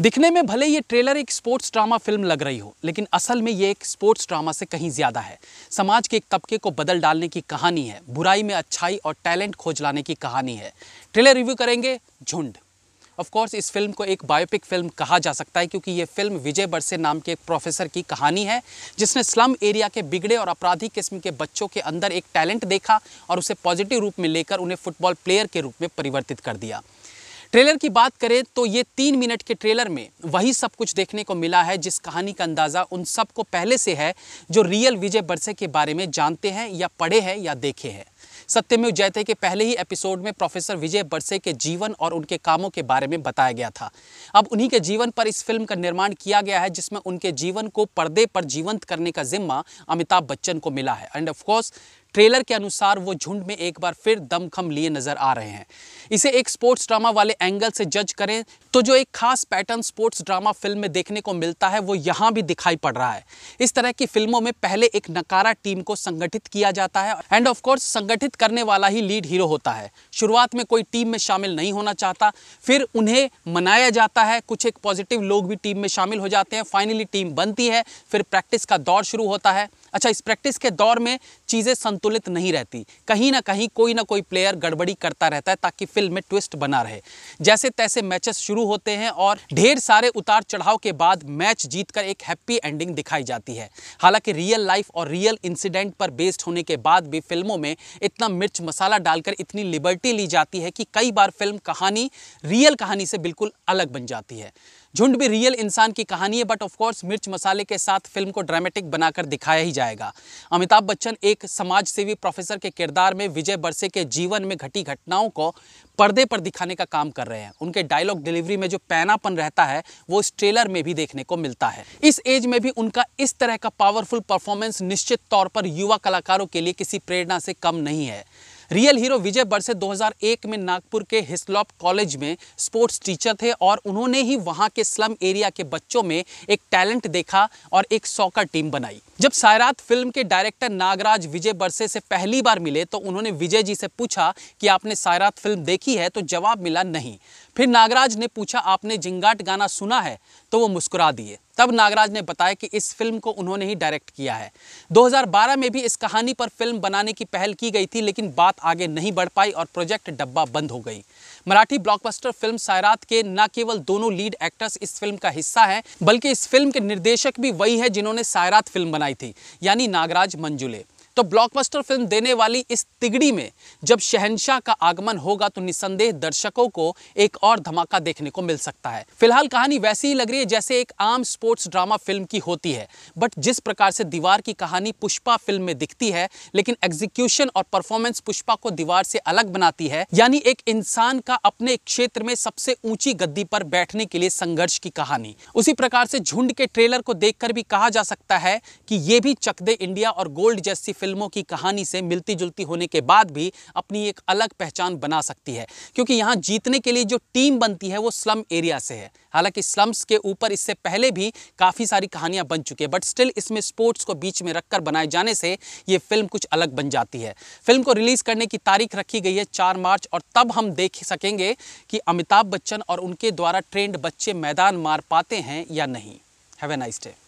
दिखने में भले ये ट्रेलर एक स्पोर्ट्स ड्रामा फिल्म लग रही हो लेकिन असल में ये एक स्पोर्ट्स ड्रामा से कहीं ज़्यादा है समाज के एक तबके को बदल डालने की कहानी है बुराई में अच्छाई और टैलेंट खोज लाने की कहानी है ट्रेलर रिव्यू करेंगे झुंड ऑफ कोर्स इस फिल्म को एक बायोपिक फिल्म कहा जा सकता है क्योंकि ये फिल्म विजय बरसे नाम के एक प्रोफेसर की कहानी है जिसने स्लम एरिया के बिगड़े और अपराधी किस्म के बच्चों के अंदर एक टैलेंट देखा और उसे पॉजिटिव रूप में लेकर उन्हें फुटबॉल प्लेयर के रूप में परिवर्तित कर दिया ट्रेलर की बात करें तो ये तीन मिनट के ट्रेलर में वही सब कुछ देखने को मिला है जिस कहानी का अंदाज़ा उन सबको पहले से है जो रियल विजय बरसे के बारे में जानते हैं या पढ़े हैं या देखे हैं सत्यमेव जयते के पहले ही एपिसोड में प्रोफेसर विजय बरसे के जीवन और उनके कामों के बारे में बताया गया था अब उन्हीं के जीवन पर इस फिल्म का निर्माण किया गया है जिसमें उनके जीवन को पर्दे पर जीवंत करने का जिम्मा अमिताभ बच्चन को मिला है एंड ऑफकोर्स ट्रेलर के अनुसार वो झुंड में एक बार फिर दमखम लिए नजर आ रहे हैं इसे एक स्पोर्ट्स ड्रामा वाले एंगल से जज करें तो जो एक खास पैटर्न स्पोर्ट्स ड्रामा फिल्म में देखने को मिलता है वो यहाँ भी दिखाई पड़ रहा है इस तरह की फिल्मों में पहले एक नकारा टीम को संगठित किया जाता है एंड ऑफकोर्स संगठित करने वाला ही लीड हीरो होता है शुरुआत में कोई टीम में शामिल नहीं होना चाहता फिर उन्हें मनाया जाता है कुछ एक पॉजिटिव लोग भी टीम में शामिल हो जाते हैं फाइनली टीम बनती है फिर प्रैक्टिस का दौर शुरू होता है अच्छा इस प्रैक्टिस के दौर में चीज़ें संतुलित नहीं रहती कहीं ना कहीं कोई ना कोई प्लेयर गड़बड़ी करता रहता है ताकि फिल्म में ट्विस्ट बना रहे जैसे तैसे मैचेस शुरू होते हैं और ढेर सारे उतार चढ़ाव के बाद मैच जीतकर एक हैप्पी एंडिंग दिखाई जाती है हालांकि रियल लाइफ और रियल इंसिडेंट पर बेस्ड होने के बाद भी फिल्मों में इतना मिर्च मसाला डालकर इतनी लिबर्टी ली जाती है कि कई बार फिल्म कहानी रियल कहानी से बिल्कुल अलग बन जाती है झुंड भी रियल इंसान की कहानी है बट ऑफकोर्स मिर्च मसाले के साथ फिल्म को ड्रामेटिक बनाकर दिखाया ही जाएगा अमिताभ बच्चन एक समाज सेवी प्रोफेसर के किरदार में विजय बरसे के जीवन में घटी घटनाओं को पर्दे पर दिखाने का काम कर रहे हैं उनके डायलॉग डिलीवरी में जो पैनापन रहता है वो इस ट्रेलर में भी देखने को मिलता है इस एज में भी उनका इस तरह का पावरफुल परफॉर्मेंस निश्चित तौर पर युवा कलाकारों के लिए किसी प्रेरणा से कम नहीं है रियल हीरो विजय बरसे 2001 में नागपुर के हिस्लॉप कॉलेज में स्पोर्ट्स टीचर थे और उन्होंने ही वहाँ के स्लम एरिया के बच्चों में एक टैलेंट देखा और एक सॉकर टीम बनाई जब सायरात फिल्म के डायरेक्टर नागराज विजय बरसे से पहली बार मिले तो उन्होंने विजय जी से पूछा कि आपने सायरात फिल्म देखी है तो जवाब मिला नहीं फिर नागराज ने पूछा आपने जिंगाट गाना सुना है तो वो मुस्कुरा दिए तब नागराज ने बताया कि इस फिल्म को उन्होंने ही डायरेक्ट किया है 2012 में भी इस कहानी पर फिल्म बनाने की पहल की गई थी लेकिन बात आगे नहीं बढ़ पाई और प्रोजेक्ट डब्बा बंद हो गई मराठी ब्लॉकबस्टर फिल्म सायरात के न केवल दोनों लीड एक्टर्स इस फिल्म का हिस्सा है बल्कि इस फिल्म के निर्देशक भी वही है जिन्होंने सायरात फिल्म बनाई बनाई थी यानी नागराज मंजुले तो ब्लॉकबस्टर फिल्म देने वाली इस तिगड़ी में जब शहनशाह का आगमन होगा तो निसंदेह दर्शकों को एक और धमाका देखने को मिल सकता है फिलहाल कहानी वैसी ही लग रही है जैसे एक आम स्पोर्ट्स ड्रामा फिल्म की होती है बट जिस प्रकार से दीवार की कहानी पुष्पा फिल्म में दिखती है लेकिन एग्जीक्यूशन और परफॉर्मेंस पुष्पा को दीवार से अलग बनाती है यानी एक इंसान का अपने क्षेत्र में सबसे ऊंची गद्दी पर बैठने के लिए संघर्ष की कहानी उसी प्रकार से झुंड के ट्रेलर को देखकर भी कहा जा सकता है कि यह भी चक दे इंडिया और गोल्ड जैसी फिल्म फिल्मों की कहानी से मिलती जुलती होने के बाद भी अपनी एक अलग पहचान बना सकती है क्योंकि यहाँ जीतने के लिए जो टीम बनती है वो स्लम एरिया से है हालांकि स्लम्स के ऊपर इससे पहले भी काफ़ी सारी कहानियाँ बन चुकी हैं बट स्टिल इसमें स्पोर्ट्स को बीच में रखकर बनाए जाने से ये फिल्म कुछ अलग बन जाती है फिल्म को रिलीज़ करने की तारीख रखी गई है चार मार्च और तब हम देख सकेंगे कि अमिताभ बच्चन और उनके द्वारा ट्रेंड बच्चे मैदान मार पाते हैं या नहीं हैव ए नाइस डे